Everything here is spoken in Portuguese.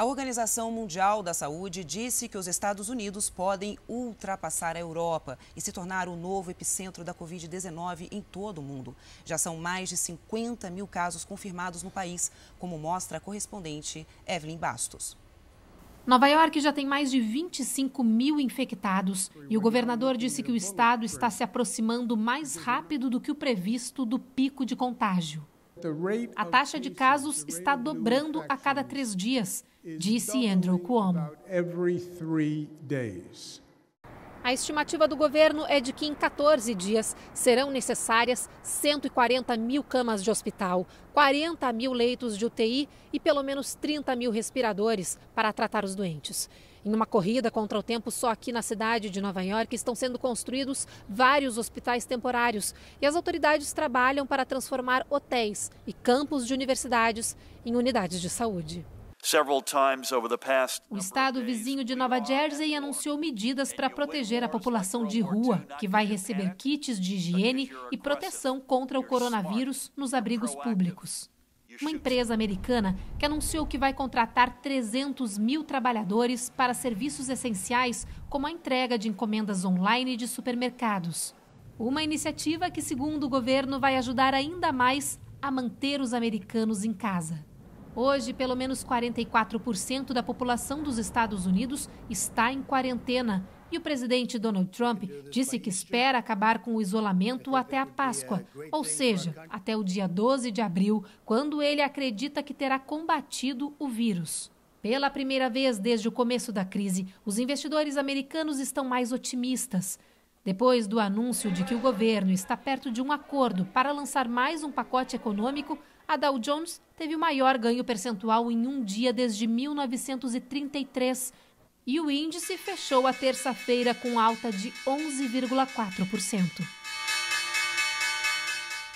A Organização Mundial da Saúde disse que os Estados Unidos podem ultrapassar a Europa e se tornar o novo epicentro da Covid-19 em todo o mundo. Já são mais de 50 mil casos confirmados no país, como mostra a correspondente Evelyn Bastos. Nova York já tem mais de 25 mil infectados e o governador disse que o estado está se aproximando mais rápido do que o previsto do pico de contágio. A taxa de casos está dobrando a cada três dias, disse Andrew Cuomo. A estimativa do governo é de que em 14 dias serão necessárias 140 mil camas de hospital, 40 mil leitos de UTI e pelo menos 30 mil respiradores para tratar os doentes. Em uma corrida contra o tempo, só aqui na cidade de Nova York estão sendo construídos vários hospitais temporários e as autoridades trabalham para transformar hotéis e campos de universidades em unidades de saúde. O estado vizinho de Nova Jersey anunciou medidas para proteger a população de rua, que vai receber kits de higiene e proteção contra o coronavírus nos abrigos públicos. Uma empresa americana que anunciou que vai contratar 300 mil trabalhadores para serviços essenciais, como a entrega de encomendas online de supermercados. Uma iniciativa que, segundo o governo, vai ajudar ainda mais a manter os americanos em casa. Hoje, pelo menos 44% da população dos Estados Unidos está em quarentena. E o presidente Donald Trump disse que espera acabar com o isolamento até a Páscoa, ou seja, até o dia 12 de abril, quando ele acredita que terá combatido o vírus. Pela primeira vez desde o começo da crise, os investidores americanos estão mais otimistas. Depois do anúncio de que o governo está perto de um acordo para lançar mais um pacote econômico, a Dow Jones teve o maior ganho percentual em um dia desde 1933 e o índice fechou a terça-feira com alta de 11,4%.